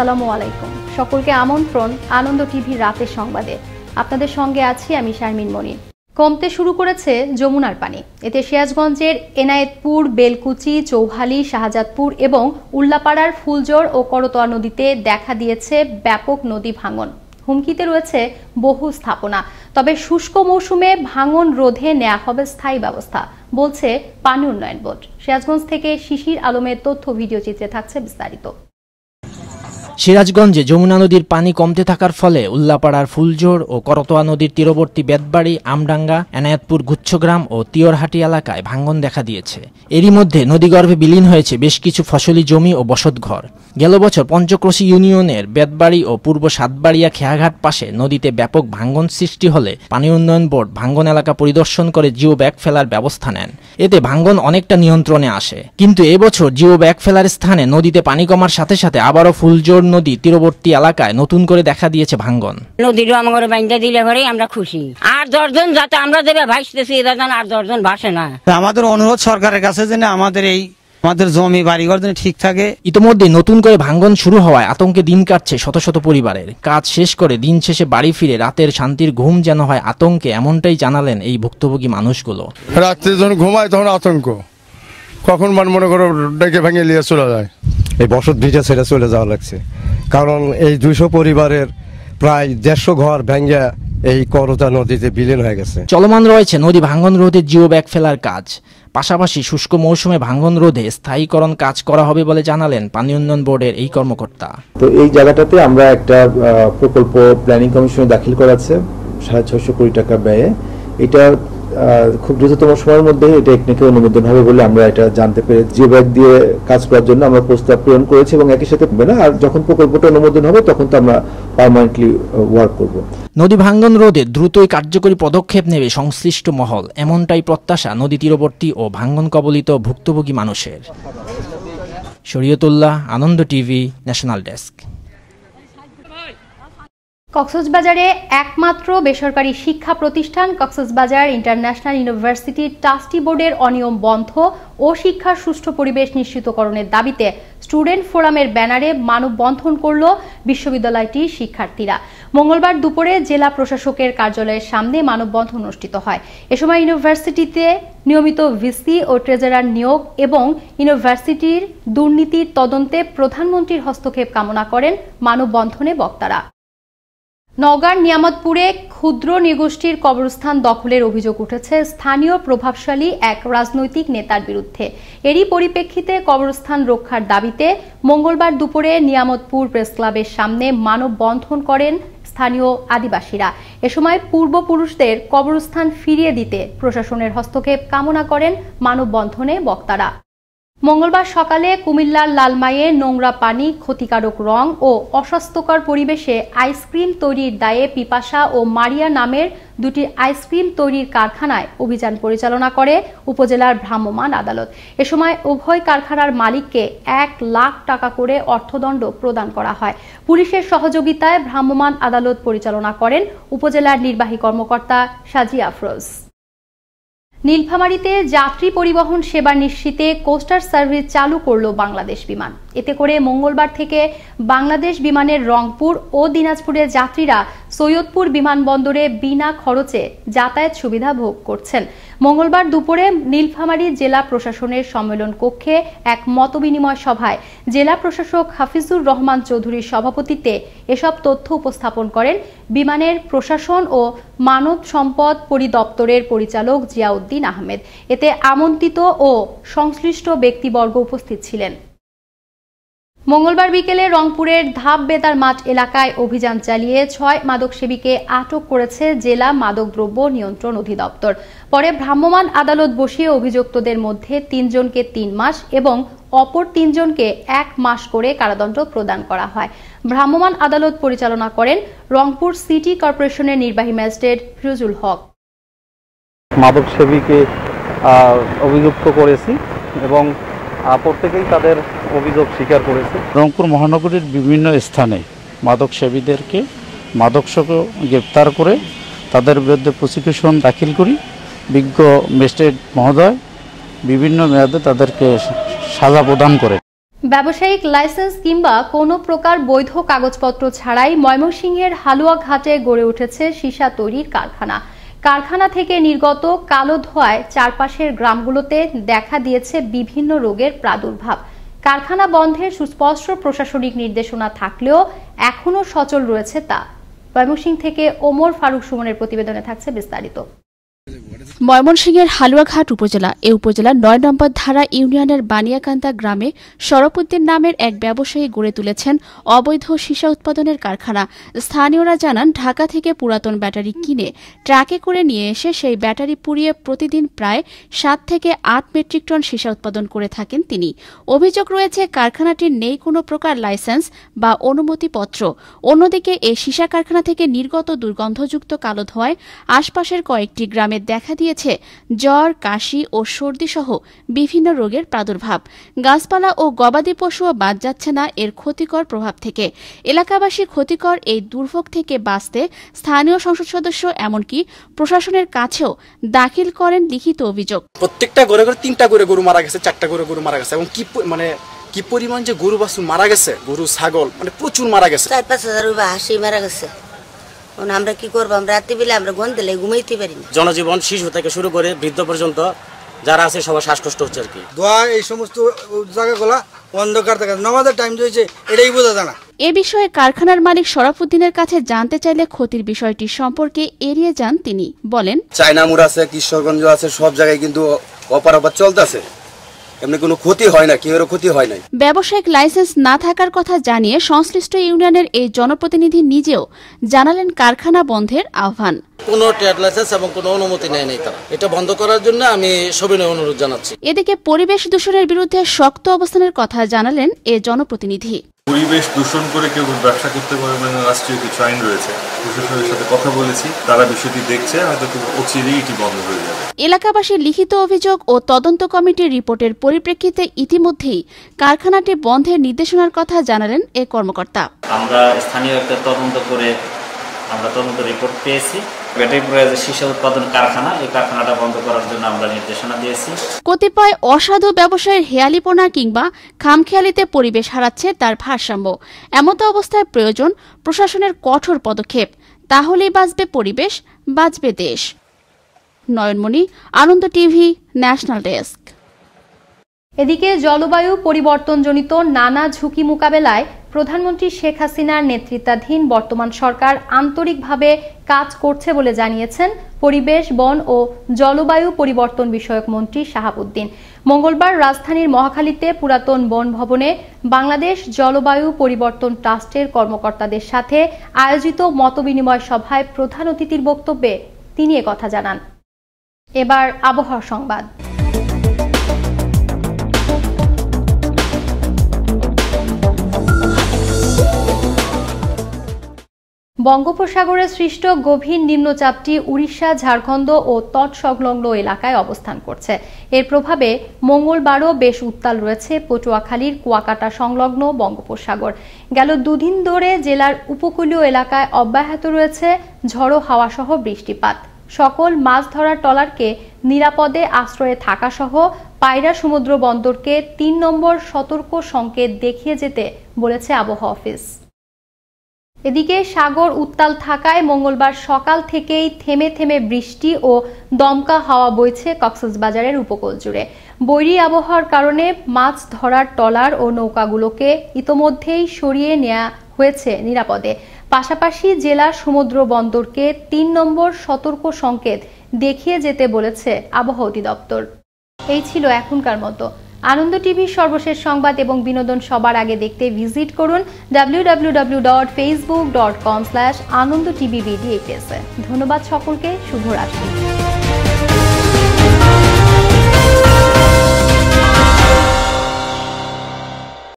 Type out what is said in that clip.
আসসালামু আলাইকুম সকলকে আমন্ত্রণ আনন্দ টিভি রাতে সংবাদে আপনাদের সঙ্গে আছি আমি শারমিন মনি কমতে শুরু করেছে যমুনার পানি এতে সিরাজগঞ্জের এনায়েতপুর বেলকুচি চৌহালি শাহজাদপুর এবং উল্লাপাড়ার ফুলজোর ও করতোয়া নদীতে দেখা দিয়েছে ব্যাপক নদী ভাঙন হুমকিতে রয়েছে বহু স্থাপনা তবে শুষ্ক মৌসুমে ভাঙন রোধে নেওয়া হবে স্থায়ী ব্যবস্থা বলছে পানি উন্নয়ন বোর্ড সিরাজগঞ্জ থেকে শিশির আলমের তথ্য ভিডিও চিত্রে থাকছে বিস্তারিত সিরাজগঞ্জে যমুনা নদীর পানি কমতে থাকার ফলে উল্লাপাড়ার ফুলজোর ও করতোয়া নদীর তীরবর্তী বেতবাড়ি আমডাঙ্গা এনায়তপুর গুচ্ছগ্রাম ও তিয়রহাটি এলাকায় ভাঙ্গন দেখা দিয়েছে এরই মধ্যে নদীগর্ভে বিলীন হয়েছে বেশ কিছু ফসলি জমি ও বসতঘর গেল বছর পঞ্চক্রোশী ইউনিয়নের বেতবাড়ি ও পূর্ব সাতবাড়িয়া খেয়াঘাট পাশে নদীতে ব্যাপক ভাঙ্গন সৃষ্টি হলে পানি উন্নয়ন বোর্ড ভাঙ্গন এলাকা পরিদর্শন করে জিও ব্যাগ ফেলার ব্যবস্থা নেন এতে ভাঙ্গন অনেকটা নিয়ন্ত্রণে আসে কিন্তু এবছর জিও ব্যাগ ফেলার স্থানে নদীতে পানি কমার সাথে সাথে আবারও ফুলজোর নদী তীরবর্তী এলাকায় নতুন করে দেখা দিয়েছে ভাঙ্গন নদীর আমার বাইন্দা দিলে ঘরে আমরা খুশি আর দশজন যাতে আমরা দেবে ভাসতেছি এরা আর দশজন ভাসে না আমাদের অনুরোধ সরকারের কাছে যে আমাদের এই আমাদের জমি ঠিক থাকে ইতিমধ্যে নতুন করে ভাঙ্গন শুরু হওয়ায় আতঙ্কে দিন কাটছে শত শত পরিবারের কাজ শেষ করে দিন শেষে বাড়ি ফিরে রাতের শান্তির ঘুম যেন হয় আতঙ্কে এমনটাই জানালেন এই ভুক্তভোগী মানুষগুলো রাত্রে যখন ঘুমায় তখন আতঙ্ক কখন মনে করো ডেকে ভেঙে নিয়ে চলে যায় এই বসত ভিজা ছেড়ে চলে যাওয়া লাগছে কারণ এই দুইশো পরিবারের প্রায় দেড়শো ঘর ভেঙ্গা এই করতা নদীতে বিলীন হয়ে গেছে চলমান রয়েছে নদী ভাঙ্গন রোধে জিও ব্যাগ ফেলার কাজ পাশাপাশি শুষ্ক মৌসুমে ভাঙ্গন রোধে স্থায়ীকরণ কাজ করা হবে বলে জানালেন পানি উন্নয়ন বোর্ডের এই কর্মকর্তা তো এই জায়গাটাতে আমরা একটা প্রকল্প প্ল্যানিং কমিশনে দাখিল করাচ্ছে সাড়ে ছয়শো কোটি টাকা ব্যয়ে এটা খুব দ্রুততম সময়ের মধ্যে এটা একনিকে অনুমোদন হবে বলে আমরা এটা জানতে পেরে জিও ব্যাগ দিয়ে কাজ করার জন্য আমরা প্রস্তাব প্রেরণ করেছি এবং একই সাথে না আর যখন প্রকল্পটা অনুমোদন হবে তখন তো আমরা পার্মানেন্টলি ওয়ার্ক করব নদী ভাঙ্গন রোধে দ্রুতই কার্যকরী পদক্ষেপ নেবে সংশ্লিষ্ট মহল এমনটাই প্রত্যাশা নদী তীরবর্তী ও ভাঙ্গন কবলিত ভুক্তভোগী মানুষের Shariatullah Ananda TV national desk কক্সবাজারে একমাত্র বেসরকারি শিক্ষা প্রতিষ্ঠান কক্সবাজার ইন্টারন্যাশনাল ইউনিভার্সিটি ট্রাস্টি বোর্ডের অনিয়ম বন্ধ ও শিক্ষার সুষ্ঠু পরিবেশ নিশ্চিতকরণের দাবিতে স্টুডেন্ট ফোরামের ব্যানারে মানববন্ধন করল বিশ্ববিদ্যালয়টির শিক্ষার্থীরা মঙ্গলবার দুপুরে জেলা প্রশাসকের কার্যালয়ের সামনে মানববন্ধন অনুষ্ঠিত হয় এ সময় ইউনিভার্সিটিতে নিয়মিত ভিসি ও ট্রেজারার নিয়োগ এবং ইউনিভার্সিটির দুর্নীতির তদন্তে প্রধানমন্ত্রীর হস্তক্ষেপ কামনা করেন মানববন্ধনে বক্তারা নগার নিয়ামতপুরে ক্ষুদ্র নিগোষ্ঠীর কবরস্থান দখলের অভিযোগ উঠেছে স্থানীয় প্রভাবশালী এক রাজনৈতিক নেতার বিরুদ্ধে এরই পরিপ্রেক্ষিতে কবরস্থান রক্ষার দাবিতে মঙ্গলবার দুপুরে নিয়ামতপুর প্রেসক্লাবের সামনে মানববন্ধন করেন স্থানীয় আদিবাসীরা এ সময় পূর্বপুরুষদের কবরস্থান ফিরিয়ে দিতে প্রশাসনের হস্তক্ষেপ কামনা করেন মানববন্ধনে বক্তারা মঙ্গলবার সকালে কুমিল্লার লালমায়ে নোংরা পানি ক্ষতিকারক রং ও অস্বাস্থ্যকর পরিবেশে আইসক্রিম তৈরির দায়ে পিপাসা ও মারিয়া নামের দুটি আইসক্রিম তৈরির কারখানায় অভিযান পরিচালনা করে উপজেলার ভ্রাম্যমাণ আদালত এ সময় উভয় কারখানার মালিককে এক লাখ টাকা করে অর্থদণ্ড প্রদান করা হয় পুলিশের সহযোগিতায় ভ্রাম্যমাণ আদালত পরিচালনা করেন উপজেলার নির্বাহী কর্মকর্তা সাজি আফরোজ নীলফামারীতে যাত্রী পরিবহন সেবা নিশ্চিতে কোস্টার সার্ভিস চালু করল বাংলাদেশ বিমান এতে করে মঙ্গলবার থেকে বাংলাদেশ বিমানের রংপুর ও দিনাজপুরের যাত্রীরা সৈয়দপুর বিমানবন্দরে বিনা খরচে যাতায়াত সুবিধা ভোগ করছেন মঙ্গলবার দুপুরে নীলফামারী জেলা প্রশাসনের সম্মেলন কক্ষে এক মতবিনিময় সভায় জেলা প্রশাসক হাফিজুর রহমান চৌধুরীর সভাপতিত্বে এসব তথ্য উপস্থাপন করেন বিমানের প্রশাসন ও মানব সম্পদ পরিদপ্তরের পরিচালক জিয়াউদ্দিন আহমেদ এতে আমন্ত্রিত ও সংশ্লিষ্ট ব্যক্তিবর্গ উপস্থিত ছিলেন মঙ্গলবার বিকেলে রংপুরের ধাপ বেতার মাঠ এলাকায় অভিযান চালিয়ে ছয় মাদকসেবীকে আটক করেছে জেলা মাদকদ্রব্য নিয়ন্ত্রণ অধিদপ্তর পরে ভ্রাম্যমাণ আদালত বসিয়ে অভিযুক্তদের মধ্যে তিনজনকে তিন মাস এবং অপর তিনজনকে এক মাস করে কারাদণ্ড প্রদান করা হয় ভ্রাম্যমাণ আদালত পরিচালনা করেন রংপুর সিটি কর্পোরেশনের নির্বাহী ম্যাজিস্ট্রেট ফিরুজুল হক সেবীকে অভিযুক্ত করেছি এবং প্রত্যেকেই তাদের অভিযোগ স্বীকার করেছে রংপুর মহানগরীর বিভিন্ন স্থানে মাদক সেবীদেরকে মাদকসকে গ্রেপ্তার করে তাদের বিরুদ্ধে প্রসিকিউশন দাখিল করি বিজ্ঞ ম্যাজিস্ট্রেট মহোদয় বিভিন্ন মেয়াদে তাদেরকে সাজা প্রদান করে ব্যবসায়িক লাইসেন্স কিংবা কোনো প্রকার বৈধ কাগজপত্র ছাড়াই ময়মনসিংহের হালুয়া ঘাটে গড়ে উঠেছে সীসা তৈরির কারখানা কারখানা থেকে নির্গত কালো ধোঁয়ায় চারপাশের গ্রামগুলোতে দেখা দিয়েছে বিভিন্ন রোগের প্রাদুর্ভাব কারখানা বন্ধের সুস্পষ্ট প্রশাসনিক নির্দেশনা থাকলেও এখনও সচল রয়েছে তা ময়মনসিংহ থেকে ওমর ফারুক সুমনের প্রতিবেদনে থাকছে বিস্তারিত ময়মনসিংহের হালুয়াঘাট উপজেলা এ উপজেলার নয় নম্বর ধারা ইউনিয়নের বানিয়াকান্দা গ্রামে সরপুদ্দিন নামের এক ব্যবসায়ী গড়ে তুলেছেন অবৈধ সীসা উৎপাদনের কারখানা স্থানীয়রা জানান ঢাকা থেকে পুরাতন ব্যাটারি কিনে ট্রাকে করে নিয়ে এসে সেই ব্যাটারি পুড়িয়ে প্রতিদিন প্রায় সাত থেকে আট মেট্রিক টন সীসা উৎপাদন করে থাকেন তিনি অভিযোগ রয়েছে কারখানাটির নেই কোনো প্রকার লাইসেন্স বা অনুমতিপত্র অন্যদিকে এই সীসা কারখানা থেকে নির্গত দুর্গন্ধযুক্ত কালো ধোয়ায় আশপাশের কয়েকটি গ্রামে দেখা দিয়েছে রয়েছে জ্বর কাশি ও সর্দি সহ বিভিন্ন রোগের প্রাদুর্ভাব গাছপালা ও গবাদি পশুও বাদ যাচ্ছে না এর ক্ষতিকর প্রভাব থেকে এলাকাবাসী ক্ষতিকর এই দুর্ভোগ থেকে বাঁচতে স্থানীয় সংসদ সদস্য এমনকি প্রশাসনের কাছেও দাখিল করেন লিখিত অভিযোগ প্রত্যেকটা ঘরে ঘরে তিনটা করে গরু মারা গেছে চারটা করে গরু মারা গেছে এবং কি মানে কি পরিমাণ যে গরু বাসু মারা গেছে গরু ছাগল মানে প্রচুর মারা গেছে চার পাঁচ হাজার হাসি মারা গেছে আমরা কি করবো আমরা বেলা আমরা দিলে ঘুমাইতে পারি জনজীবন শিশু থেকে শুরু করে বৃদ্ধ পর্যন্ত যারা আছে সবার শ্বাসকষ্ট হচ্ছে আর কি দোয়া এই সমস্ত জায়গাগুলা অন্ধকার থাকে নমাদের টাইম রয়েছে এটাই বোঝা যায় এ বিষয়ে কারখানার মালিক উদ্দিনের কাছে জানতে চাইলে ক্ষতির বিষয়টি সম্পর্কে এড়িয়ে যান তিনি বলেন চায়নামুর আছে কিশোরগঞ্জ আছে সব জায়গায় কিন্তু অপার অপার চলতেছে ব্যবসায়িক লাইসেন্স না থাকার কথা জানিয়ে সংশ্লিষ্ট ইউনিয়নের এই জনপ্রতিনিধি নিজেও জানালেন কারখানা বন্ধের আহ্বান কোন ট্রেড লাইসেন্স এবং কোনো অনুমতি নেয়নি তারা এটা বন্ধ করার জন্য আমি সবিনয় অনুরোধ জানাচ্ছি এদিকে পরিবেশ দূষণের বিরুদ্ধে শক্ত অবস্থানের কথা জানালেন এ জনপ্রতিনিধি পরিবেশ দূষণ করে কেউ ব্যবসা করতে পারে মানে রাষ্ট্রীয় কিছু আইন রয়েছে প্রশাসনের সাথে কথা বলেছি তারা বিষয়টি দেখছে হয়তো খুব অচিরেই এটি বন্ধ হয়ে যাবে এলাকাবাসীর লিখিত অভিযোগ ও তদন্ত কমিটির রিপোর্টের পরিপ্রেক্ষিতে ইতিমধ্যেই কারখানাটি বন্ধের নির্দেশনার কথা জানালেন এ কর্মকর্তা আমরা স্থানীয় একটা তদন্ত করে আমরা তদন্ত রিপোর্ট পেয়েছি ব্যাটারি কতিপয় অসাধু ব্যবসায়ের হেয়ালিপোনা কিংবা খামখেয়ালিতে পরিবেশ হারাচ্ছে তার ভারসাম্য এমতো অবস্থায় প্রয়োজন প্রশাসনের কঠোর পদক্ষেপ তাহলেই বাঁচবে পরিবেশ বাঁচবে দেশ Nayanmoni Ananda TV national desk এদিকে জলবায়ু পরিবর্তনজনিত নানা ঝুঁকি মোকাবেলায় প্রধানমন্ত্রী শেখ হাসিনার নেতৃত্বাধীন বর্তমান সরকার আন্তরিকভাবে কাজ করছে বলে জানিয়েছেন পরিবেশ বন ও জলবায়ু পরিবর্তন বিষয়ক মন্ত্রী শাহাবুদ্দিন মঙ্গলবার রাজধানীর মহাখালীতে পুরাতন বন ভবনে বাংলাদেশ জলবায়ু পরিবর্তন ট্রাস্টের কর্মকর্তাদের সাথে আয়োজিত মতবিনিময় সভায় প্রধান অতিথির বক্তব্যে তিনি কথা জানান এবার আবহাওয়া সংবাদ বঙ্গোপসাগরে সৃষ্ট গভীর নিম্নচাপটি উড়িষ্যা ঝাড়খণ্ড ও তৎসংলগ্ন এলাকায় অবস্থান করছে এর প্রভাবে মঙ্গলবারও বেশ উত্তাল রয়েছে পটুয়াখালীর কুয়াকাটা সংলগ্ন বঙ্গোপসাগর গেল দুদিন ধরে জেলার উপকূলীয় এলাকায় অব্যাহত রয়েছে ঝড়ো হাওয়াসহ বৃষ্টিপাত সকল মাছ ধরার টলারকে নিরাপদে আশ্রয়ে থাকাসহ পায়রা সমুদ্র বন্দরকে তিন নম্বর সতর্ক সংকেত দেখিয়ে যেতে বলেছে আবহাওয়া অফিস এদিকে সাগর উত্তাল থাকায় মঙ্গলবার সকাল থেকেই থেমে থেমে বৃষ্টি ও দমকা হাওয়া বইছে কক্সবাজারের উপকূল জুড়ে বৈরী আবহাওয়ার কারণে মাছ ধরার টলার ও নৌকাগুলোকে ইতোমধ্যেই সরিয়ে নেওয়া হয়েছে নিরাপদে পাশাপাশি জেলার সমুদ্র বন্দরকে তিন নম্বর সতর্ক সংকেত দেখিয়ে যেতে বলেছে আবহাওয়া অধিদপ্তর এই ছিল এখনকার মতো আনন্দ টিভির সর্বশেষ সংবাদ এবং বিনোদন সবার আগে দেখতে ভিজিট করুন www.facebook.com/আনন্দ টিভি ধন্যবাদ সকলকে শুভরাত্রি